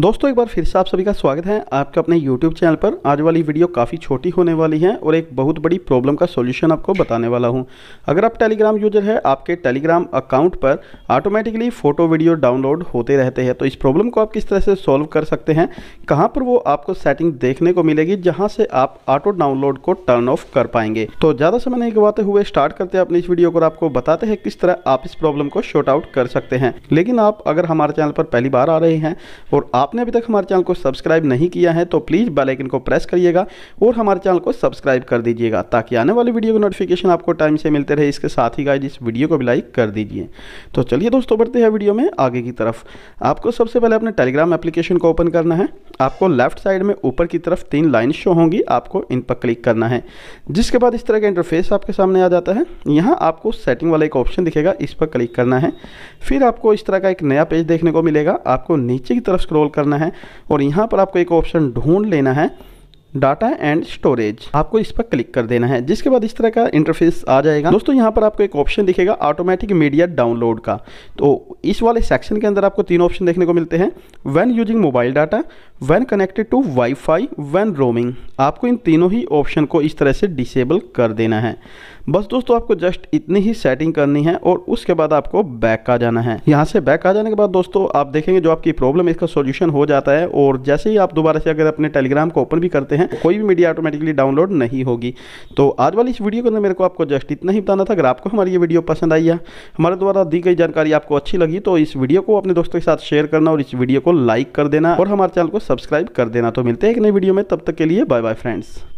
दोस्तों एक बार फिर से आप सभी का स्वागत है आपका अपने YouTube चैनल पर आज वाली वीडियो काफ़ी छोटी होने वाली है और एक बहुत बड़ी प्रॉब्लम का सॉल्यूशन आपको बताने वाला हूं अगर आप टेलीग्राम यूजर है आपके टेलीग्राम अकाउंट पर ऑटोमेटिकली फ़ोटो वीडियो डाउनलोड होते रहते हैं तो इस प्रॉब्लम को आप किस तरह से सॉल्व कर सकते हैं कहाँ पर वो आपको सेटिंग देखने को मिलेगी जहाँ से आप ऑटो डाउनलोड को टर्न ऑफ कर पाएंगे तो ज़्यादा समय नहीं गवाते हुए स्टार्ट करते हैं अपनी इस वीडियो को आपको बताते हैं किस तरह आप इस प्रॉब्लम को शॉर्ट आउट कर सकते हैं लेकिन आप अगर हमारे चैनल पर पहली बार आ रहे हैं और आप आपने अभी तक हमारे चैनल को सब्सक्राइब नहीं किया है तो प्लीज़ बेलाइकन को प्रेस करिएगा और हमारे चैनल को सब्सक्राइब कर दीजिएगा ताकि आने वाली वीडियो की नोटिफिकेशन आपको टाइम से मिलते रहे इसके साथ ही गाइज इस वीडियो को भी लाइक कर दीजिए तो चलिए दोस्तों बढ़ते हैं वीडियो में आगे की तरफ आपको सबसे पहले अपने टेलीग्राम एप्लीकेशन को ओपन करना है आपको लेफ्ट साइड में ऊपर की तरफ तीन लाइन शो होंगी आपको इन पर क्लिक करना है जिसके बाद इस तरह का इंटरफेस आपके सामने आ जाता है यहाँ आपको सेटिंग वाला एक ऑप्शन दिखेगा इस पर क्लिक करना है फिर आपको इस तरह का एक नया पेज देखने को मिलेगा आपको नीचे की तरफ स्क्रॉल करना है और यहाँ पर आपको एक ऑप्शन ढूंढ लेना है डाटा एंड स्टोरेज आपको इस पर क्लिक कर देना है जिसके बाद इस तरह का इंटरफेस आ जाएगा दोस्तों यहाँ पर आपको एक ऑप्शन दिखेगा ऑटोमेटिक मीडिया डाउनलोड का तो इस वाले सेक्शन के अंदर आपको तीन ऑप्शन देखने को मिलते हैं when using mobile data when connected to wifi when roaming आपको इन तीनों ही ऑप्शन को इस तरह से डिसेबल कर देना है बस दोस्तों आपको जस्ट इतनी ही सेटिंग करनी है और उसके बाद आपको बैक आ जाना है यहाँ से बैक आ जाने के बाद दोस्तों आप देखेंगे जो आपकी प्रॉब्लम इसका सोल्यूशन हो जाता है और जैसे ही आप दोबारा से अगर अपने टेलीग्राम को ओपन भी करते हैं हैं कोई भी मीडिया ऑटोमेटिकली डाउनलोड नहीं होगी तो आज वाली इस वीडियो के अंदर मेरे को आपको जस्ट इतना ही बताना था अगर आपको हमारी ये वीडियो पसंद आई है हमारे द्वारा दी गई जानकारी आपको अच्छी लगी तो इस वीडियो को अपने दोस्तों के साथ शेयर करना और इस वीडियो को लाइक कर देना और हमारे चैनल को सब्सक्राइब कर देना तो मिलते हैं एक नई वीडियो में तब तक के लिए बाय बाय फ्रेंड्स